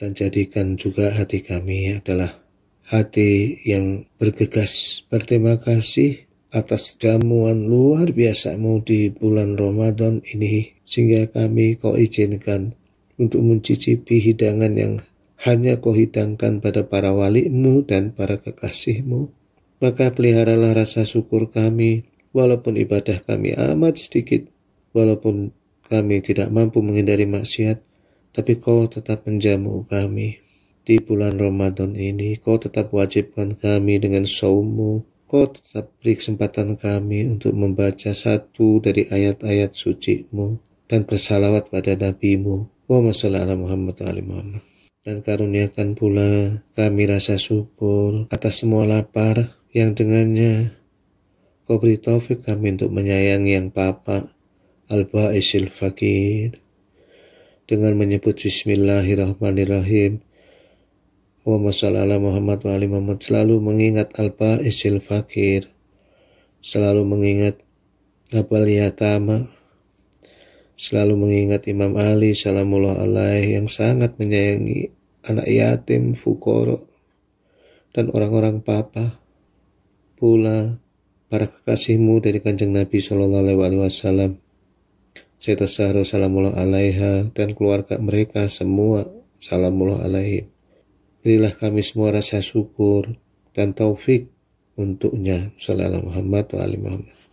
dan jadikan juga hati kami adalah hati yang bergegas. Berterima kasih atas jamuan luar biasamu di bulan Ramadan ini sehingga kami kau izinkan untuk mencicipi hidangan yang hanya kau hidangkan pada para walimu dan para kekasihmu. Maka peliharalah rasa syukur kami walaupun ibadah kami amat sedikit, walaupun kami tidak mampu menghindari maksiat, tapi kau tetap menjamu kami. Di bulan Ramadan ini, kau tetap wajibkan kami dengan saumu. Kau tetap beri kesempatan kami untuk membaca satu dari ayat-ayat sucimu dan bersalawat pada nabimu. Wa ala Muhammad wa ali Dan karuniakan pula kami rasa syukur atas semua lapar yang dengannya kau beri taufik kami untuk menyayangi yang papa alba isil fakir dengan menyebut Bismillahirrahmanirrahim. Wa ala Muhammad wa ali Muhammad selalu mengingat alba isil fakir. Selalu mengingat abal yatama. Selalu mengingat Imam Ali salamullah alaih yang sangat menyayangi anak yatim, fukoro, dan orang-orang papa. Pula para kekasihmu dari kanjeng Nabi Shallallahu Wasallam. Sayyidah Sahra Salamullah alaiha dan keluarga mereka semua Salamullah alaihi. Berilah kami semua rasa syukur dan taufik untuknya. Salamullah Muhammad wa Ali Muhammad.